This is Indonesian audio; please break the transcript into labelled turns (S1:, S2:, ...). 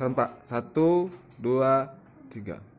S1: sampai satu dua tiga